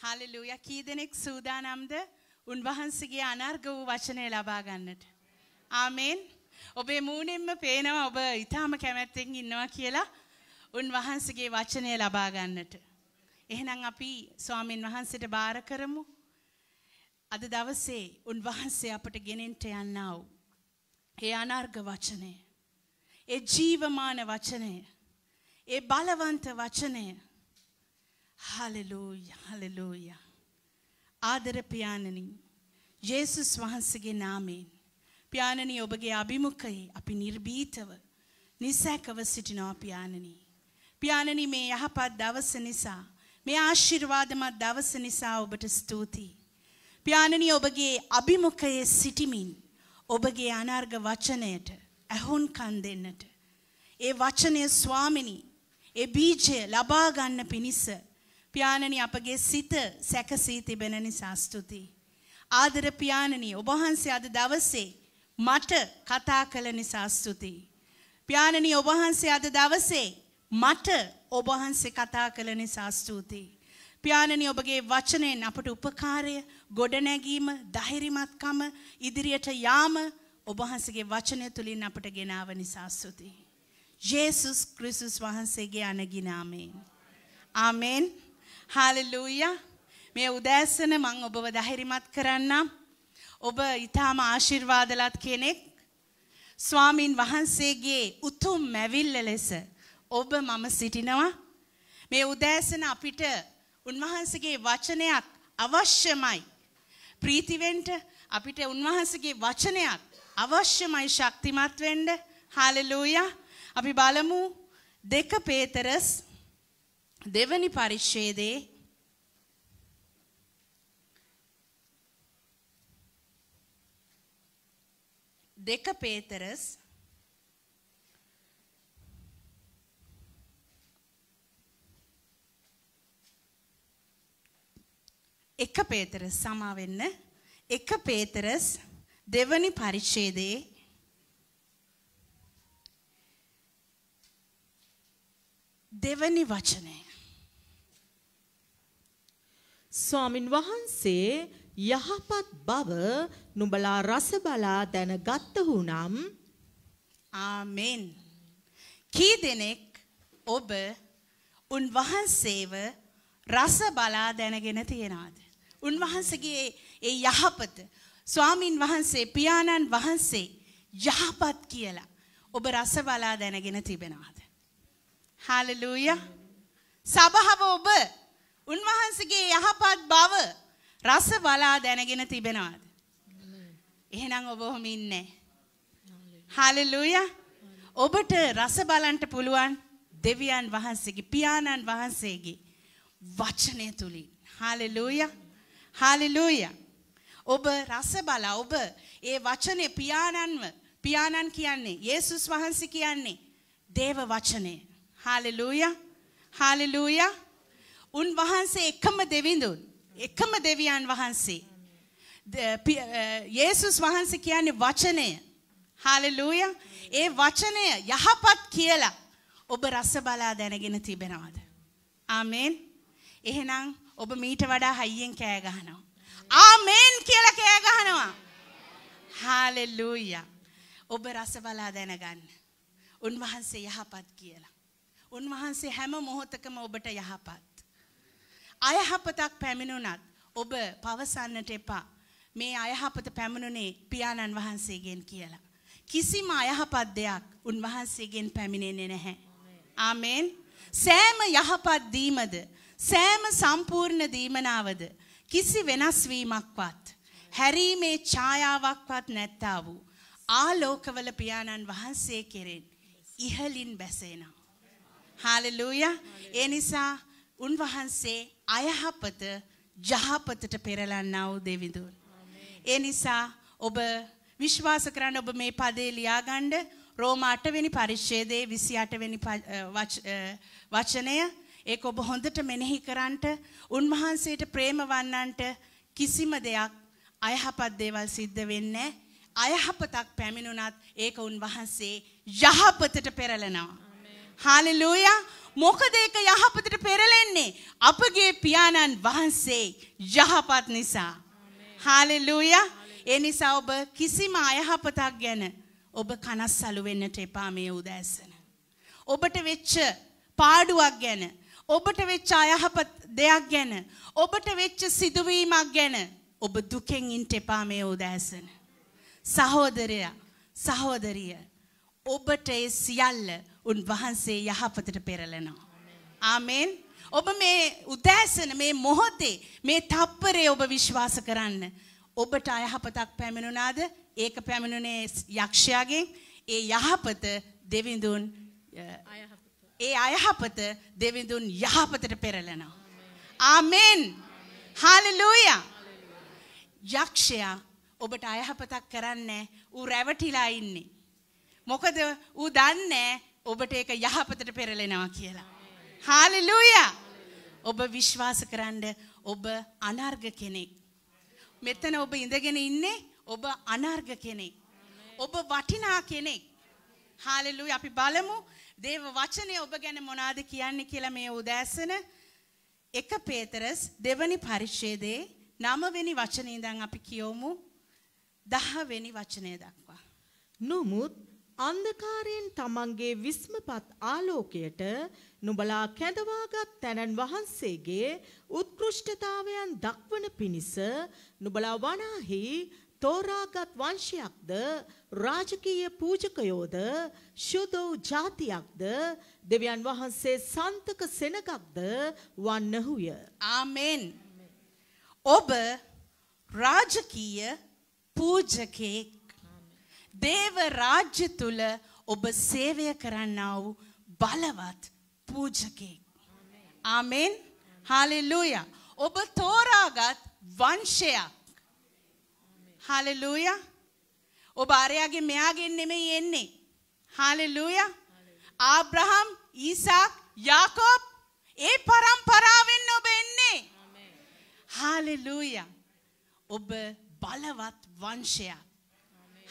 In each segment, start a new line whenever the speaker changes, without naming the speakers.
හාලෙලූය කී දෙනෙක් සූදානම්ද උන්වහන්සේගේ අනර්ග වූ වචනය ලබා ගන්නට. ආමෙන් ඔබේ මූණෙන්ම පේනවා ඔබ ඊටාම කැමැත්තෙන් ඉන්නවා කියලා උන්වහන්සේගේ වචනය ලබා ගන්නට. එහෙනම් අපි ස්වාමින් වහන්සේට බාර කරමු. අද දවසේ උන්වහන්සේ අපට ගෙනෙන්ට යන්නා වූ ඒ අනර්ග වචනය. ඒ ජීවමාන වචනය. ඒ බලවන්ත වචනය හලලූය හලලූය. ආදර පියාණනින් ජේසුස් වහන්සගේ නාමයෙන්. පියාණනී ඔබගේ අභිමුකයේ අපි නිර්බීතව නිසැකව සිටිනෝ පියාණනී. පියාණනි මේ යහපත් දවස නිසා මේ ආශිර්වාදමත් දවස නිසා ඔබට ස්තුතියි. පියාණනී ඔබගේ අභිමුකයේ සිටිමින් ඔබගේ අනර්ග වචනයට ඇහුන් කන් දෙන්නට. ඒ වචනය ස්වාමිනි ඒ බීජය ලබාගන්න පිණිස පියාණනි අපගේ සිත සැකසී තිබෙන නිසා ස්තුතියි. ආදර පියාණනි ඔබ වහන්සේ අද දවසේ මට කතා කළ නිසා ස්තුතියි. පියාණනි ඔබ වහන්සේ අද දවසේ මට ඔබ වහන්සේ කතා කළ නිසා ස්තුතියි. පියාණනි ඔබගේ වචනයෙන් අපට උපකාරය ගොඩනැගීම ධෛර්යමත්කම ඉදිරියට යාම ඔබ වහන්සේගේ වචනය තුලින් අපට ගෙනාව නිසා ස්තුතියි. ජේසුස් ක්‍රිස්තුස් වහන්සේගේ අනගිනාමේ. ආමෙන්. හාලලූයා මේ උදෑසන මං ඔබව දහිරිමත් කරන්නම්. ඔබ ඉතාම ආශිර්වාදලත් කෙනෙක් ස්වාමීන් වහන්සේගේ උතුම් මැවිල්ල ලෙස ඔබ මම සිටිනවා. මේ උදෑසන අපිට උන්වහන්සේගේ වචනයක් අවශ්‍යමයි. ප්‍රීතිවෙන්ට අපිට උන්වහන්සේගේ වචනයක් අවශ්‍යමයි ශක්තිමත් වෙන්න. හාලලූයා. අපි බලමු දෙක පේතරස් දෙවැනි පරිච්ඡේදයේ දෙක පේතරස් එක පේතරස් සමා වෙන්න එක පේතරස් දෙවනි පරිච්ඡේදයේ දෙවනි වචනය
ස්වාමින් වහන්සේ යහපත් බව නුඹලා රස බලා දැනගත්තු නම්
ආමෙන් කී දෙනෙක් ඔබ උන්වහන්සේව රස බලා දැනගෙන තියනවාද උන්වහන්සේගේ ඒ යහපත ස්වාමින් වහන්සේ පියාණන් වහන්සේ යහපත් කියලා ඔබ රස බලා දැනගෙන තිබෙනවාද හාලෙලූයා සබහව ඔබ උන්වහන්සේගේ යහපත් බව රස බලා දැනගෙන තිබෙනවාද? එහෙනම් ඔබ ඔහොම ඉන්නේ. හalleluya. ඔබට රස බලන්න පුළුවන් දෙවියන් වහන්සේගේ පියාණන් වහන්සේගේ වචනය තුලින්. හalleluya. හalleluya. ඔබ රස බලා ඔබ ඒ වචනේ පියාණන්ව පියාණන් කියන්නේ යේසුස් වහන්සේ කියන්නේ දේව වචනේ. හalleluya. හalleluya. උන්වහන්සේ එකම දෙවිඳුන්. එකම දෙවියන් වහන්සේ. යේසුස් වහන්සේ කියන්නේ වචනය. හාලෙලූයා. ඒ වචනය යහපත් කියලා ඔබ රස බලා දැනගෙන තිබෙනවද? ආමේන්. එහෙනම් ඔබ මීට වඩා හයියෙන් කෑ ගහනවා. ආමේන් කියලා කෑ ගහනවා. හාලෙලූයා. ඔබ රස බලා දැනගන්න. උන්වහන්සේ යහපත් කියලා. උන්වහන්සේ හැම මොහොතකම ඔබට යහපත්. අයහපතක් පැමිණුණත් ඔබ පවසන්නට එපා. මේ අයහපත පැමිණුනේ පියාණන් වහන්සේගෙන් කියලා. කිසිම අයහපත් දෙයක් උන්වහන්සේගෙන් පැමිණෙන්නේ නැහැ. ආමෙන්. සෑම යහපත් දීමද සෑම සම්පූර්ණ දීමනාවද කිසි වෙනස් වීමක්වත් හැරීමේ ඡායාවක්වත් නැත්තා වූ ආලෝකවල පියාණන් වහන්සේ කෙරෙන් ඉහලින් බැසෙනවා. හාලෙලූයා. ඒ නිසා උන්වහන්සේ අයහපත ජහපතට පෙරලන්නා වූ දෙවිඳුන්. ඒ නිසා ඔබ විශ්වාස කරන්න ඔබ මේ පදේ ලියාගන්න රෝමා 8 වෙනි පරිච්ඡේදයේ 28 වෙනි වචනය ඒක ඔබ හොඳට මෙනෙහි කරන්ට උන්වහන්සේට ප්‍රේම වන්නන්ට කිසිම දෙයක් අයහපත් දේවල් සිද්ධ වෙන්නේ අයහපතක් පැමිණුණත් ඒක උන්වහන්සේ යහපතට පෙරලනවා. හාලලූයා මොකද ඒක යහපතට පෙරලෙන්නේ අපගේ පියාණන් වහන්සේ යහපත් නිසා. හාලලූයා ඒ නිසා ඔබ කිසිම අයහපතක් ගැන ඔබ කනස්සලු වෙන්නට එපා මේ උදෑසන. ඔබට වෙච්ච පාඩුවක් ගැන ඔබට වෙච්ච අයහපත් දෙයක් ගැන ඔබට වෙච්ච සිදුවීමක් ගැන ඔබ දුකෙන් ඉන්න එපා මේ උදෑසන. සහෝදරයා සහෝදරිය ඔබට ඒ සියල්ල උන්වහන්සේ යහපතට පෙරලෙනවා. ආමෙන්. ඔබ මේ උදෑසන මේ මොහොතේ මේ තප්පරේ ඔබ විශ්වාස කරන්න. ඔබට අයහපතක් පැමිණුණාද? ඒක පැමිණුනේ යක්ෂයාගෙන්. ඒ යහපත දෙවිඳුන් ඒ අයහපත දෙවිඳුන් යහපතට පෙරලෙනවා. ආමෙන්. හාලෙලූයා. යක්ෂයා ඔබට අයහපතක් කරන්නේ ඌ රැවටිලා ඉන්නේ. මොකද ඌ දන්නේ ඔබට ඒක යහපතට පෙරලෙනවා කියලා. හාලෙලූයා. ඔබ විශ්වාස කරන්න ඔබ අනර්ග කෙනෙක්. මෙතන ඔබ ඉඳගෙන ඉන්නේ ඔබ අනර්ග කෙනෙක්. ඔබ වටිනා කෙනෙක්. හාලෙලූයා අපි බලමු දේව වචනය ඔබ ගැන මොනාද කියන්නේ කියලා මේ උදෑසන එක පේතරස් දෙවනි පරිච්ඡේදයේ නමවෙනි වචනේ ඉඳන් අපි කියවමු දහවෙනි වචනය දක්වා. නොමුත් අන්ධකාරයෙන් තමන්ගේ විස්මපත් ආලෝකයට
නුඹලා කැඳවාගත් තැනන් වහන්සේගේ උත්කෘෂ්ඨතාවයන් දක්වන පිණිස නුඹලා වනාහි තෝරාගත් වංශයක්ද රාජකීය පූජකයෝද ශුදෝ ජාතියක්ද දෙවියන් වහන්සේ සන්තක සෙනගක්ද වන්නහුය. ආමෙන්.
ඔබ රාජකීය පූජකයෙක් දේව රාජ්‍ය තුල ඔබ සේවය කරන්නා වූ බලවත් පූජකෙක්. ආමෙන්. හාලෙලූයා. ඔබ තෝරාගත් වංශයක්. හාලෙලූයා. ඔබ අරයාගේ මෙයාගෙන් නෙමෙයි එන්නේ. හාලෙලූයා. ආබ්‍රහම්, ඊසාක්, යාකෝබ් ඒ පරම්පරාවෙන් ඔබ එන්නේ. හාලෙලූයා. ඔබ බලවත් වංශයක්.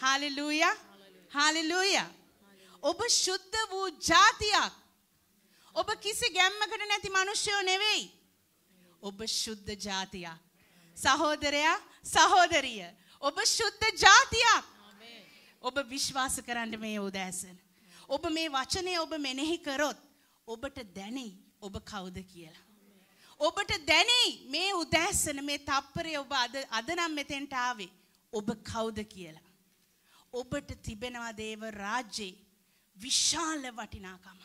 හාලලූය හාලලූය ඔබ ශුද්ධ වූ ජාතියක් ඔබ කිසි ගැම්මකට නැති මනුෂ්‍යයෝ නෙවෙයි ඔබ ශුද්ධ ජාතියක් සහෝදරයා සහෝදරිය ඔබ ශුද්ධ ජාතියක් ඔබ විශ්වාස කරන්න මේ උදෑසන ඔබ මේ වචනය ඔබ මෙනෙහි කරොත් ඔබට දැනෙයි ඔබ කවුද කියලා ඔබට දැනෙයි මේ උදෑසන මේ තප්පරය ඔබ අද අදනම් මෙතෙන්ට ආවේ ඔබ කවුද කියලා ඔබට තිබෙනවා දේව රාජ්‍යයේ විශාල වටිනාකම.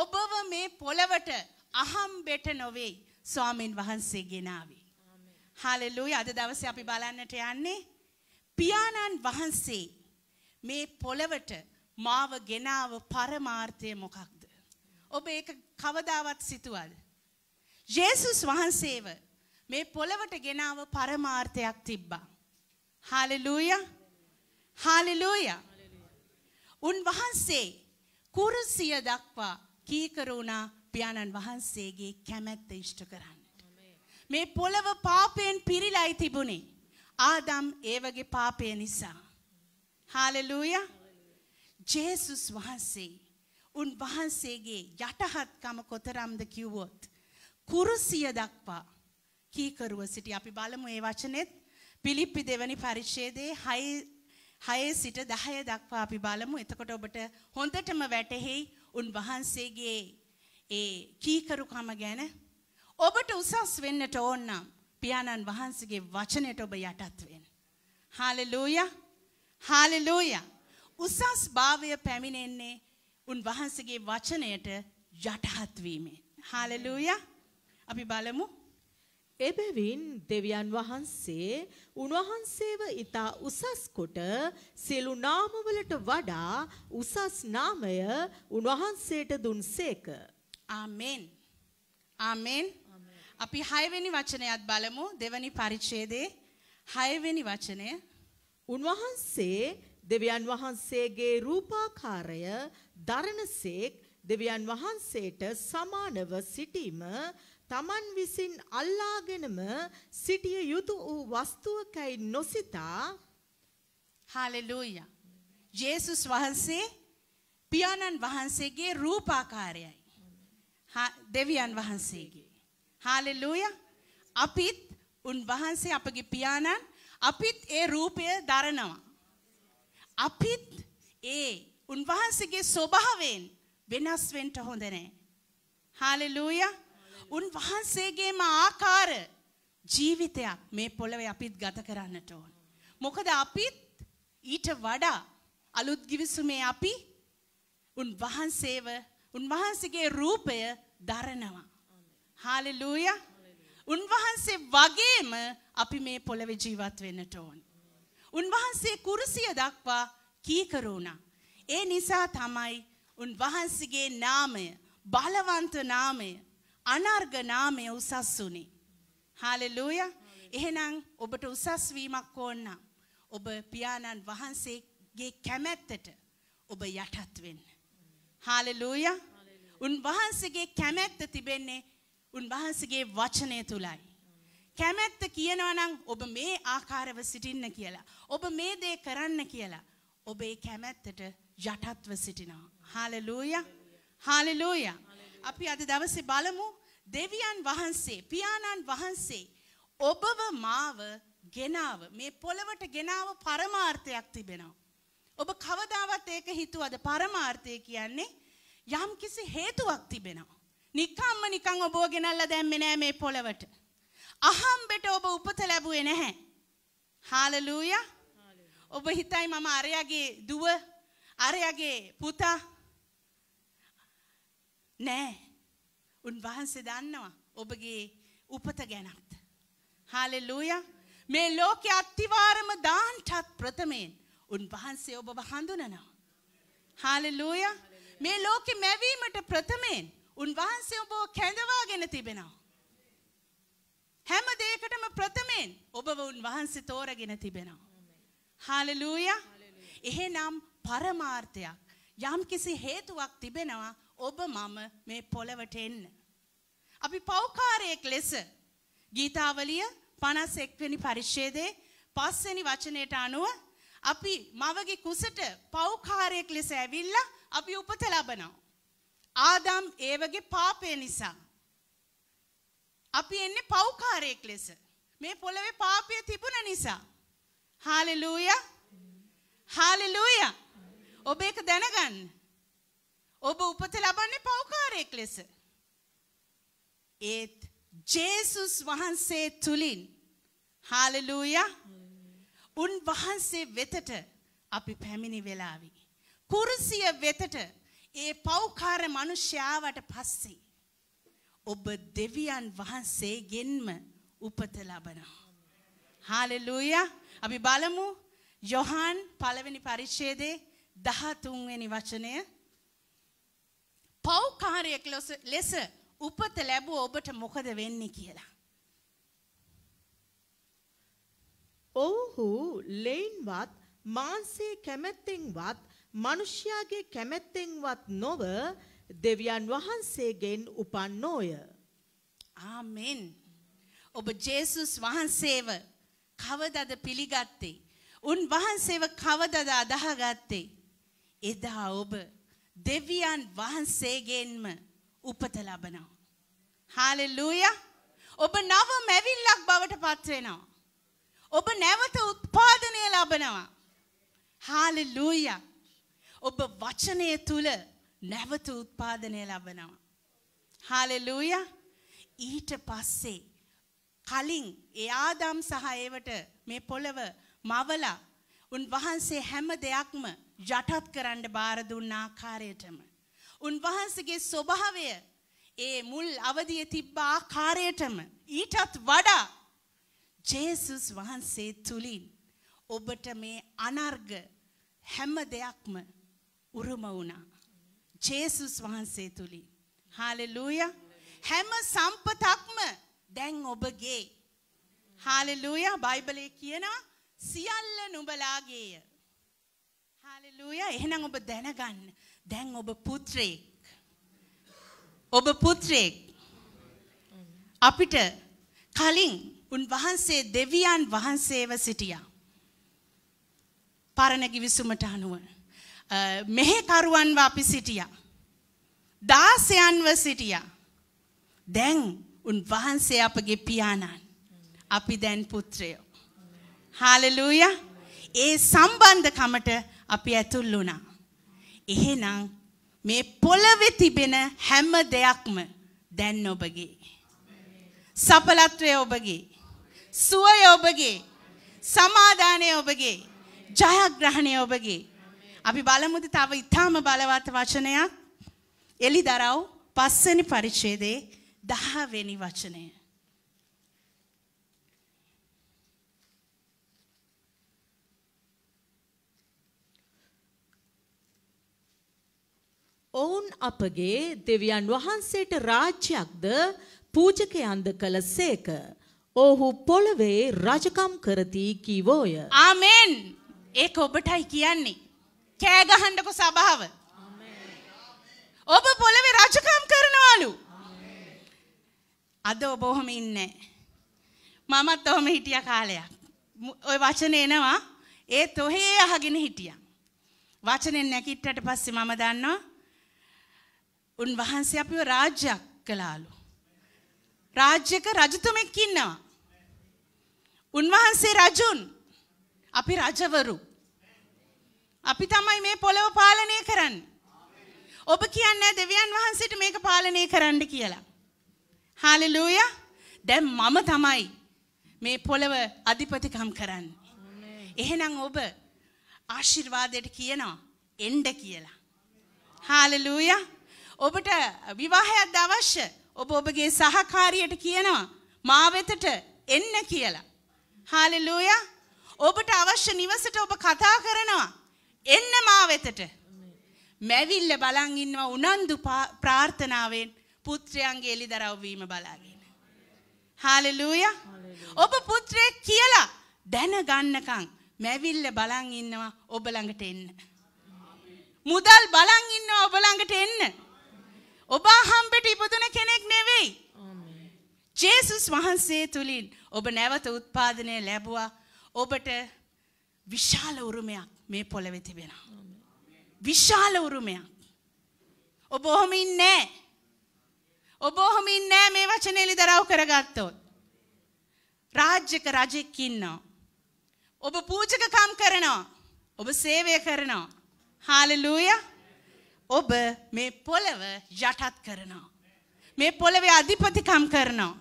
ඔබව මේ පොළවට අහම්බෙට නොවෙයි ස්වාමීන් වහන්සේ ගෙනාවේ. හාලෙලූයි අද දවසේ අපි බලන්නට යන්නේ පියාණන් වහන්සේ මේ පොළවට මාව ගෙනාව පරමාර්ථය මොකක්ද? ඔබ ඒක කවදාවත් සිතුවද? ජේසුස් වහන්සේව මේ පොළවට ගෙනාව පරමාර්ථයක් තිබ්බා. Hallelujah hallelujah. උන්වහන්සේ කුරුසිය දක්වා කීකරුණා පියාණන් වහන්සේගේ කැමැත්ත ඉෂ්ට කරන්නට. මේ පොළව පාපයෙන් පිරිලයි තිබුණේ. ආදම් ඒ වගේ පාපය නිසා. හාලලූය. ජේසුස් වහන්සේ උන් වහන්සේගේ යටහත්කම කොතරම්ද කිව්වොත්. කුරුසිය දක්වා කීකරුව සිටි අපි බලමු ඒ වචනෙත් පිලිප්පි දෙවනි පරිච්ඡේදයේ 6 6 සිට 10 දක්වා අපි බලමු. එතකොට ඔබට හොඳටම වැටහෙයි උන්වහන්සේගේ ඒ කීකරුකම ගැන. ඔබට උසස් වෙන්නට ඕන නම් පියාණන් වහන්සේගේ වචනයට ඔබ යටත් වෙන්න. හාලෙලූයා. හාලෙලූයා. උසස් භාවය පැමිණෙන්නේ උන්වහන්සේගේ වචනයට යටහත් වීමෙන්. හාලෙලූයා. අපි බලමු එබැවින්
දෙවියන් වහන්සේ උන්වහන්සේව ඊතා උසස් කොට සියලු නාමවලට වඩා උසස් නාමය උන්වහන්සේට දුන්සේක.
ආමෙන්. ආමෙන්. අපි 6 වෙනි වචනයත් බලමු දෙවනි පරිච්ඡේදයේ 6 වෙනි වචනය. උන්වහන්සේ
දෙවියන් වහන්සේගේ රූපාකාරය දරණසේක් දෙවියන් වහන්සේට සමානව සිටීම තමන් විසින් අල්ලාගෙනම
සිටිය යුතු වූ වස්තුවකයි නොසිතා හාලෙලූයා ජේසුස් වහන්සේ පියාණන් වහන්සේගේ රූපාකාරයයි. දෙවියන් වහන්සේගේ. හාලෙලූයා අපිත් උන්වහන්සේ අපගේ පියාණන් අපිත් ඒ රූපය දරනවා. අපිත් ඒ උන්වහන්සේගේ ස්වභාවයෙන් වෙනස් වෙන්න හොඳ නැහැ. හාලෙලූයා උන්වහන්සේගේම ආකාර ජීවිතයක් මේ පොළවේ අපිත් ගත කරන්නට ඕන. මොකද අපිත් ඊට වඩා අලුත් ගිවිසුමේ අපි උන්වහන්සේව උන්වහන්සේගේ රූපය දරනවා. හාලෙලූයා. උන්වහන්සේ වගේම අපි මේ පොළවේ ජීවත් වෙන්නට ඕන. උන්වහන්සේ කුරුසිය දක්වා කීකරුණා. ඒ නිසා තමයි උන්වහන්සේගේ නාමය බලවන්ත නාමය අනර්ග නාමය උසස් වුණේ. හාලෙලූයා. එහෙනම් ඔබට උසස් වීමක් ඕන ඔබ පියාණන් වහන්සේගේ කැමැත්තට ඔබ යටත් වෙන්න. හාලෙලූයා. උන්වහන්සේගේ කැමැත්ත තිබෙන්නේ උන්වහන්සේගේ වචනය තුලයි. කැමැත්ත කියනවා නම් ඔබ මේ ආකාරව සිටින්න කියලා. ඔබ මේ දේ කරන්න කියලා. ඔබේ කැමැත්තට යටත්ව සිටිනවා. හාලෙලූයා. හාලෙලූයා. අපි අද දවසේ බලමු දෙවියන් වහන්සේ පියාණන් වහන්සේ ඔබව මාව ගෙනාව මේ පොළවට ගෙනාව පරමාර්ථයක් තිබෙනවා. ඔබ කවදාවත් ඒක හිතුවද පරමාර්ථය කියන්නේ යම් කිසි හේතුවක් තිබෙනවා. නිකම්ම නිකං ඔබෝ ගෙනල්ලා දැම්මේ නෑ මේ පොළවට. අහම්බෙට ඔබ උපත ලැබුවේ නැහැ. හාලලූයා. ඔබ හිතයි මම අරයාගේ දුව අරයාගේ පුතා නෑ. උන්වහන්සේ දන්නවා ඔබගේ උපත ගැනත්. හාලෙලූයා මේ ලෝකෙ අත්තිවාරම දාන්ටත් ප්‍රථමයෙන් උන්වහන්සේ ඔබ හඳුනනවා. හාලෙලූයා මේ ලෝකෙ මැවීමට ප්‍රථමයෙන් උන්වහන්සේ ඔබ කැඳවාගෙන තිබෙනවා. හැම දෙයකටම ප්‍රථමයෙන් ඔබව උන්වහන්සේ තෝරගෙන තිබෙනවා. හාලෙලූයා එහෙනම් පරමාර්ථයක් යම්කිසි හේතුවක් තිබෙනවා ඔබ මම මේ පොළවට එන්න. අපි පෞකාරයෙක් ලෙස ගීතාවලිය 51 වෙනි පරිච්ඡේදයේ 5 වෙනි වචනයට අනුව අපි මවගේ කුසට පෞකාරයෙක් ලෙස ඇවිල්ලා අපි උපත ලබනවා. ආදම් ඒවගේ පාපය නිසා අපි එන්නේ පෞකාරයෙක් ලෙස. මේ පොළවේ පාපය තිබුණ නිසා. හාලෙලූයා. හාලෙලූයා. ඔබ ඒක දැනගන්න. ඔබ උපත ලබන්නේ පෞකාරයෙක් ලෙස. ඒත් ජේසුස් වහන්සේ තුලින් හාලෙලූයා උන් වහන්සේ වෙතට අපි පැමිණි වෙලාවි. කුරුසිය වෙතට ඒ පෞකාර මිනිස්යාවට පස්සේ ඔබ දෙවියන් වහන්සේගෙන්ම උපත ලබනවා. හාලෙලූයා අපි බලමු යොහන් පළවෙනි පරිච්ඡේදයේ 13 වෙනි වචනය පෞකාරයක් ලෙස උපත ලැබුව ඔබට මොකද වෙන්නේ කියලා.
ඔවුහු ලෙයින්වත් මාන්සේ කැමැත්තෙන්වත් මනුෂ්‍යයාගේ කැමැත්තෙන්වත් නොව දෙවියන්
වහන්සේගෙන්
උපන් නෝය.
ආමෙන්. ඔබ ජේසුස් වහන්සේව කවදද පිළිගත්තේ. උන් වහන්සේව කවදද අදහගත්තේ. එදා ඔබ දෙවියන් වහන්සේගෙන්ම උපත ලබනවා. හාලෙලූයා. ඔබ නව මැවිල්ලක් බවට පත් වෙනවා. ඔබ නැවත උත්පාදනය ලබනවා. හාලෙලූයා. ඔබ වචනය තුල නැවත උත්පාදනය ලබනවා. හාලෙලූයා. ඊට පස්සේ කලින් ඒ ආදම් සහ ඒවට මේ පොළව මවලා උන්වහන්සේ හැම දෙයක්ම යටත් කරන්න බාර දුන්න ආකාරයටම. උන්වහන්සේගේ ස්වභාවය ඒ මුල් අවධිය තිබ්බ ආකාරයටම ඊටත් වඩා ජේසුස් වහන්සේ තුලින් ඔබට මේ අනර්ග හැම දෙයක්ම උරුම වුණා. ජේසුස් වහන්සේ තුලින්. හාලෙලූයා. හැම සම්පතක්ම දැන් ඔබගේ. හාලෙලූයා බයිබලයේ කියනවා සියල්ල නුඹලාගේය. හාලෙලූයා එහෙනම් ඔබ දැනගන්න. දැන් ඔබ පුත්‍රයෙක්. ඔබ පුත්‍රයෙක්. අපිට කලින් උන් වහන්සේ දෙවියන් වහන්සේව සිටියා. පරණ කිවිසුමට අනුව මෙහෙකරුවන්ව අපි සිටියා. දාසයන්ව සිටියා. දැන් උන් වහන්සේ අපගේ පියාණන්. අපි දැන් පුත්‍රයෝ. හාලලූය ඒ සම්බන්ධකමට අපි ඇතුල් වුණා. එහෙනම් මේ පොළවෙ තිබෙන හැම දෙයක්ම දැන් ඔබගේ. සපලත්වය ඔබගේ. සුවය ඔබගේ. සමාධානය ඔබගේ. ජයග්‍රහණය ඔබගේ. අපි බලමුද තව ඉතාම බලවත් වචනයක් එලි දරව් පස්සනි පරිච්චේදේ දහවෙනි වචනය.
ඔවුන් අපගේ දෙවියන් වහන්සේට රාජ්‍යයක්ද පූජකයන්ද කළසේක. ඔහු පොළවේ රජකම් කරති කිවෝය.
ආමෙන්. ඒක ඔබටයි කියන්නේ. කෑ ගහන්නකො සභාව. ඔබ පොළවේ රජකම් කරනවලු. අද ඔබ ඔහම ඉන්නේ. මමත් ඔහම හිටිය කාලයක්. ඔය වචන එනවා. ඒත් ඔහේ අහගෙන හිටියා. වචනෙන් නැකිට්ටට පස්සේ මම දන්නවා උන්වහන්සේ අපිව රාජ්‍යයක් කළාලු. රාජ්‍යක රජතුමෙක් ඉන්නවා. උන්වහන්සේ රජුන් අපි රජවරු. අපි තමයි මේ පොළොව පාලනය කරන්න. ඔබ කියන්න දෙවියන් වහන්සේට මේක පාලනය කරන්න කියලා. හාලලූය දැන් මම තමයි මේ පොළව අධිපතිකම් කරන්න. එහෙනම් ඔබ ආශිර්වාදයට කියනවා එන්ඩ කියලා. හාලලූයා ඔබට විවාහයක්ද අවශ්‍ය? ඔබ ඔබගේ සහකාරියට කියනවා මා වෙතට එන්න කියලා. හාලෙලූයා. ඔබට අවශ්‍ය නිවසට ඔබ කතා කරනවා. එන්න මා වෙතට. මැවිල්ල බලන් ඉන්නවා උනන්දු ප්‍රාර්ථනාවෙන් පුත්‍රයන්ගේ එළිදරව් වීම බලාගෙන. හාලෙලූයා. ඔබ පුත්‍රයෙක් කියලා දැනගන්නකම් මැවිල්ල බලන් ඉන්නවා ඔබ ළඟට එන්න. මුදල් බලන් ඉන්නවා ඔබ ළඟට එන්න. ඔබ හම්බෙට ඉපදුන කෙනෙක් නෙවෙයි. ජේසුස් වහන්සේ තුළින් ඔබ නැවත උත්පාදනය ලැබුවා ඔබට විශාල උරුමයක් මේ පොළවෙ තිබෙනවා. විශාල උරුමයක්. ඔබ ඔහොම ඉන්නේ ඔබ ඔහොම ඉන්නේ මේ වචනේ ලිදරව් කරගත්තොත්. රාජ්‍යක රජෙක් ඉන්නවා. ඔබ පූජකකම් කරනවා. ඔබ සේවය කරනවා. හාලෙලූයා ඔබ මේ පොළව යටත් කරනවා. මේ පොළවේ අධිපතිකම් කරනවා.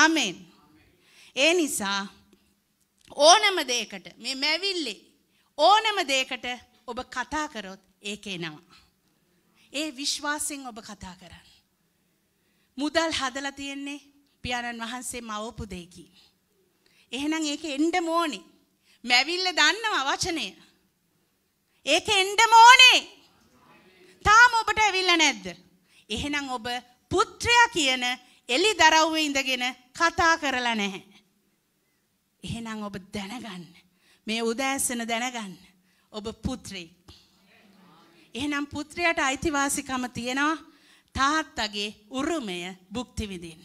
ආමෙන්. ඒ නිසා ඕනම දෙයකට මේ මැවිල්ලේ ඕනම දෙයකට ඔබ කතා කරොත් ඒක එනවා. ඒ විශ්වාසයෙන් ඔබ කතා කරන්න. මුදල් හදලා තියෙන්නේ පියාණන් වහන්සේ මවපු දෙයකින්. එහෙනම් ඒක එන්න ඕනේ. මැවිල්ල දන්නවා වචනය. ඒක එන්න ඕනේ. තාම ඔබට ඇවිල්ලා නැද්ද? එහෙනම් ඔබ පුත්‍රයා කියන එලි දරව්වේ ඉඳගෙන කතා කරලා නැහැ. එහෙනම් ඔබ දැනගන්න. මේ උදෑසන දැනගන්න. ඔබ පුත්‍රයෙක්. එහෙනම් පුත්‍රයාට අයිතිවාසිකම තියෙනවා තාත්තගේ උරුමය භුක්ති විඳින්න.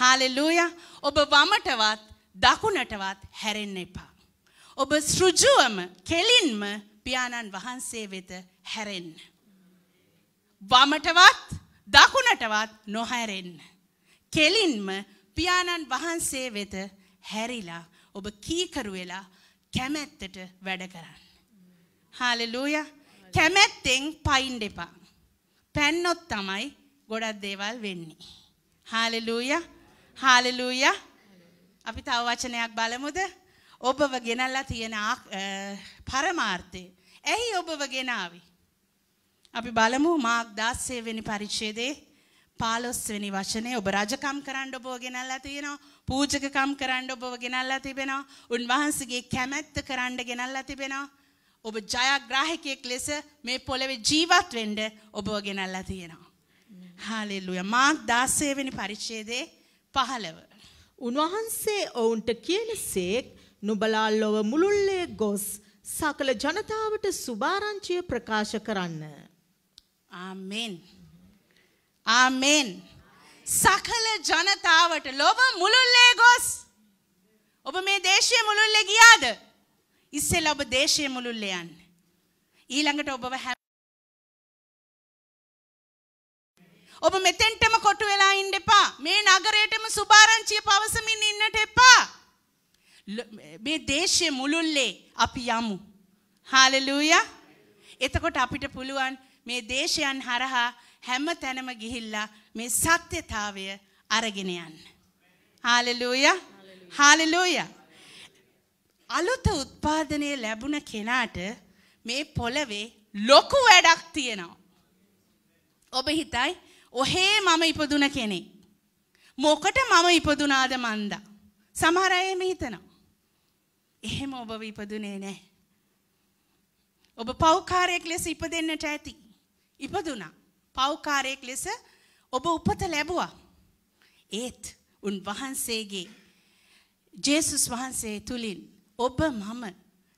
හාලෙලූයා. ඔබ වමටවත් දකුණටවත් හැරෙන්න එපා. ඔබ සෘජුවම කෙලින්ම පියාණන් වහන්සේ වෙත හැරෙන්න. වමටවත් දකුණටවත් නොහැරෙන්න. කෙලින්ම පියාණන් වහන්සේ වෙත හැරිලා ඔබ කීකරු වෙලා කැමැත්තට වැඩ කරන්න. හාලෙලූයා කැමැත්තෙන් පයින් එපා. පැන්නොත් තමයි ගොඩක් දේවල් වෙන්නේ. හාලෙලූයා හාලෙලූයා අපි තව වචනයක් බලමුද? ඔබව ගෙනල්ලා තියෙන පරමාර්ථය. ඇයි ඔබව ගෙනාවේ? අපි බලමු මාක් 16 වෙනි පරිච්ඡේදයේ 15 වෙනි වචනේ ඔබ රජකම් කරන්න ඔබව ගෙනල්ලා තියෙනවා පූජකකම් කරන්න ඔබව ගෙනල්ලා තිබෙනවා උන්වහන්සේගේ කැමැත්ත කරන්න ගෙනල්ලා තිබෙනවා ඔබ ජයග්‍රාහකයෙක් ලෙස මේ පොළවේ ජීවත් වෙන්න ඔබව ගෙනල්ලා තියෙනවා හාලෙලුයා මාක් 16 වෙනි පරිච්ඡේදයේ 15 උන්වහන්සේ
ඔවුන්ට කියනසේක් නුඹලා ලොව මුළුල්ලේ ගොස් සකල ජනතාවට
සුභාරංචිය ප්‍රකාශ කරන්න ආමෙන් ආමෙන් සකල ජනතාවට ලොව මුළුල්ලේ ගොස් ඔබ මේ දේශය මුළුල්ලේ ගියාද ඉස්සෙල්ල ඔබ දේශය මුළුල්ලේ යන්න ඊළඟට ඔබව හැම ඔබ මෙතෙන්ටම කොටු වෙලා ඉන්න එපා මේ නගරයටම සුභාරංචිය පවසමින් ඉන්නට එපා මේ දේශය මුළුල්ලේ අපි යමු හාලෙලූයා එතකොට අපිට පුළුවන් මේ දේශයන් හරහා හැම තැනම ගිහිල්ලා මේ සත්‍යතාවය අරගෙන යන්න. හාලෙලූයා. හාලෙලූයා. අලුත උත්පාදනය ලැබුණ කෙනාට මේ පොළවේ ලොකු වැඩක් තියෙනවා. ඔබ හිතයි ඔහේ මම ඉපදුන කෙනෙක්. මොකට මම ඉපදුනාද මන්ද? සමහර අය එහෙම හිතනවා. එහෙම ඔබ ඉපදුනේ නැහැ. ඔබ පෞකාරයෙක් ලෙස ඉපදෙන්නට ඇති. ඉපදුනා. පෞකාරයෙක් ලෙස ඔබ උපත ලැබුවා. ඒත් උන් වහන්සේගේ ජේසුස් වහන්සේ තුලින් ඔබ මම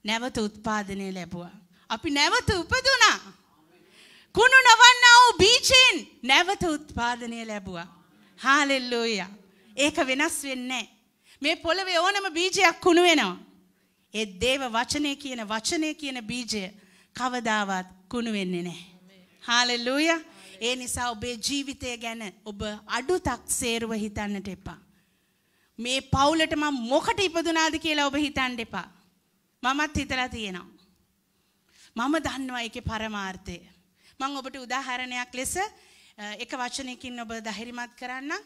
නැවත උත්පාදනය ලැබුවා. අපි නැවත උපදුනා. කුණු නවන්නා වූ බීජෙන් නැවත උත්පාදනය ලැබුවා. හාලෙල්ලූයා. ඒක වෙනස් වෙන්නේ මේ පොළවේ ඕනම බීජයක් කුණු වෙනවා. ඒ දේව වචනය කියන වචනය කියන බීජය කවදාවත් කුණු වෙන්නේ නැහැ. හාලෙලූය ඒ නිසා ඔබේ ජීවිතය ගැන ඔබ අඩු තක්සේරුව හිතන්නට එපා. මේ පවුලට මම මොකට ඉපදුනාද කියලා ඔබ හිතන්න එපා. මමත් හිතලා තියෙනවා. මම දන්නවා ඒකේ පරමාර්ථය. මම ඔබට උදාහරණයක් ලෙස එක වචනයකින් ඔබ ධෛර්යමත් කරන්නම්.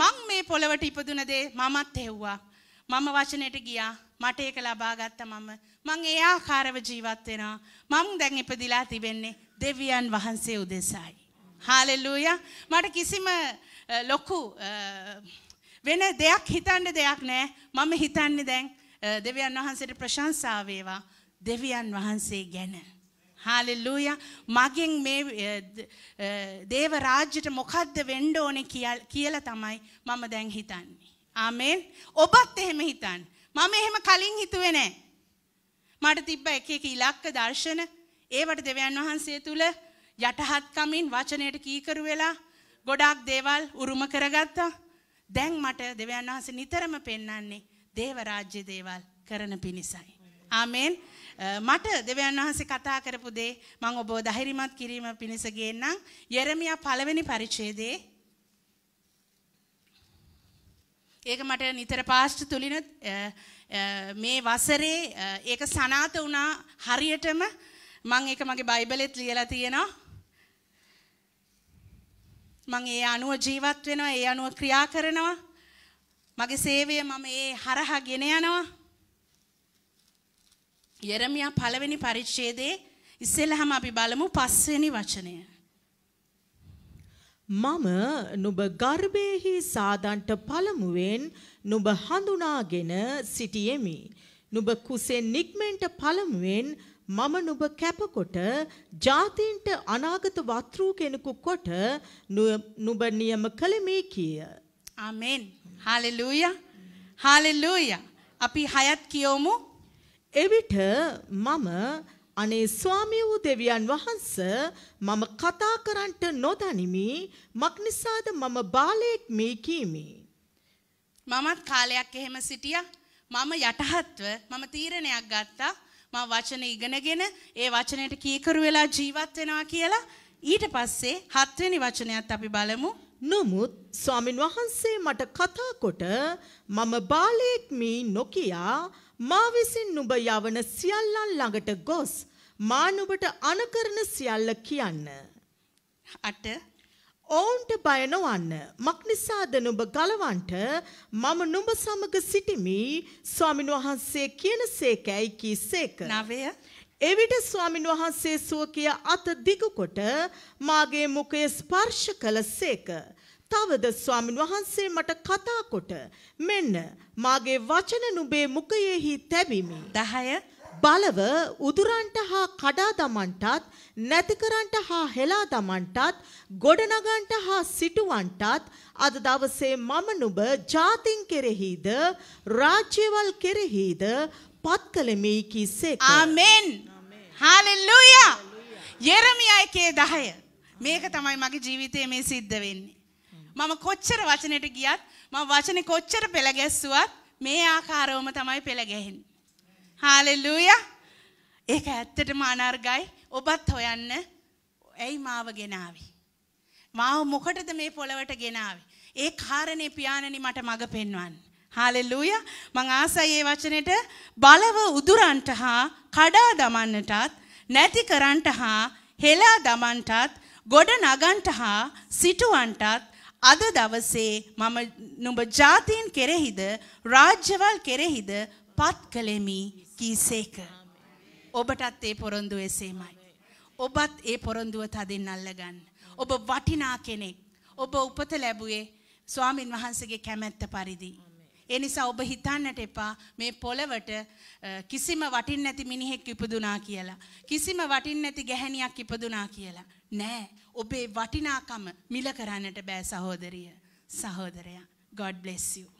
මං මේ පොළවට ඉපදුන දේ මමත් හෙව්වා. මම වචනයට ගියා. මට ඒක ලබා ගත්තා මම. මං ඒ ආකාරව ජීවත් වෙනවා. මං දැන් ඉපදිලා තිබෙන්නේ දෙවියන් වහන්සේ උදෙසයි. හාලෙලූය මට කිසිම ලොකු වෙන දෙයක් හිතන්න දෙයක් නෑ මම හිතන්නේ දැන් දෙවියන් වහන්සේට ප්‍රශංසාවේවා දෙවියන් වහන්සේ ගැන. හාලෙලූය මගෙන් මේ දේව රාජ්‍යට මොකද්ද වෙන්න ඕනේ කියලා තමයි මම දැන් හිතන්නේ. ආමෙන් ඔබත් එහෙම හිතන්න. මම එහෙම කලින් හිතුවේ නෑ. මට තිබ්බ එක එක ඉලක්ක දර්ශන ඒවට දෙවියන් වහන්සේ තුල යටහත්කමින් වචනයට කීකරු වෙලා ගොඩාක් දේවල් උරුම කරගත්තා. දැන් මට දෙවියන් වහන්සේ නිතරම පෙන්වන්නේ දේව රාජ්‍ය දේවල් කරන පිණිසයි. ආමෙන්. මට දෙවියන් වහන්සේ කතා කරපු දේ මම ඔබව ධෛර්යමත් කිරීම පිණිස ගේන්නම්. යෙරමියා පළවෙනි පරිච්ඡේදයේ ඒක මට නිතර පාස්ට තුලින මේ වසරේ ඒක සනාත වුණා හරියටම මං ඒක මගේ බයිබලෙත් ලියලා තියෙනවා. මං ඒ අනුව ජීවත් වෙනවා, ඒ අනුව ක්‍රියා කරනවා. මගේ සේවය මම ඒ හරහා ගෙන යනවා. යෙරමියා පළවෙනි පරිච්ඡේදයේ ඉස්සෙල්ලාම අපි බලමු පස්වෙනි වචනය.
මම නුඹ ගර්භයේහි සාදන්ට පළමුවෙන් නුඹ හඳුනාගෙන සිටියෙමි. නුඹ කුසෙන් නික්මෙන්ට පළමුවෙන් මම නුඹ කැපකොට ජාතීන්ට අනාගත වත්රූ කෙනෙකු කොට නුඹ නියම කළමේ කිය.
ආමෙන්. හාලෙලූයා. හාලෙලූයා. අපි හයත් කියවමු. එවිට මම
අනේ ස්වාමී වූ දෙවියන් වහන්ස මම කතා කරන්නට නොදනිමි මක්නිසාද මම බාලයෙක් මේ කීමි
මමත් කාලයක් එහෙම සිටියා මම යටහත්ව මම තීරණයක් ගත්තා මම වචන ඉගෙනගෙන ඒ වචනයට කීකරු වෙලා ජීවත් වෙනවා කියලා ඊට පස්සේ හත්වෙනි වචනයත් අපි බලමු. නමුත් ස්වාමින් වහන්සේ මට කතා කොට මම බාලයෙක්
මී නොකියා මා විසින් නුඹ යවන සියල්ලන් ළඟට ගොස් මා නුඹට අනකරන සියල්ල කියන්න. අට ඔවුන්ට බය නොවන්න මක් නිසාද නුඹ ගලවන්ට මම නුඹ සමග සිටිමි ස්වාමින් වහන්සේ කියන සේකැයි කී සේක. නවය එවිට ස්වාමින් වහන්සේ සුවකය අත දිගකොට මාගේ මුකය ස්පර්ශ කළ සේක. තවද ස්වාමින් වහන්සේ මට කතාකොට මෙන්න මාගේ වචන නුබේ මුකයෙහි තැබිමි. දහය බලව උදුරන්ට හා කඩා දමන්ටත් නැතිකරන්ට හා හෙලා දමන්ටත් ගොඩනගන්ට හා සිටුවන්ටත් අද දවසේ මම නුඹ ජාතින් කෙරෙහිද
රාජ්‍යවල් කෙරෙහිද පත් කළෙමි කිසේ ආමෙන් හාලෙලූයා යෙරමියා එකේ 10 මේක තමයි මගේ ජීවිතයේ මේ සිද්ධ වෙන්නේ මම කොච්චර වචනෙට ගියත් මම වචනේ කොච්චර පෙළ ගැස්සුවත් මේ ආකාරවම තමයි පෙළ ගැහෙන්නේ හාලෙලූය ඒක ඇත්තටම අනර්ගයි ඔබත් හොයන්න ඇයි මාව ගෙනාවි. මාව මොකටද මේ පොළවට ගෙනාවේ. ඒ කාරණය පියාණනි මට මඟ පෙන්වන්න. හාලෙල්ලූය මං ආසයි ඒ වචනෙට බලව උදුරන්ට හා කඩා දමන්නටත් නැති කරන්ට හා හෙලා දමන්ටත් ගොඩ නගන්ට හා සිටුවන්ටත් අද දවසේ මම නුඹ ජාතීන් කෙරෙහිද රාජ්‍යවල් කෙරෙහිද පත් කළෙමි කීසේක. ඔබටත් ඒ පොරොන්දු එසේමයි. ඔබත් ඒ පොරොන්දුව තදින් අල්ලගන්න. ඔබ වටිනා කෙනෙක්. ඔබ උපත ලැබුවේ ස්වාමින් වහන්සගේ කැමැත්ත පරිදි. එනිසා ඔබ හිතන්නට එපා මේ පොළවට කිසිම වටින් නැති මිනිහෙක් ඉපදුනා කියලා. කිසිම වටින් නැති ගැහැණියක් ඉපදුනා කියලා. නෑ ඔබේ වටිනාකම මිල කරන්නට බෑ සහෝදරිය සහෝදරයා. God bless you.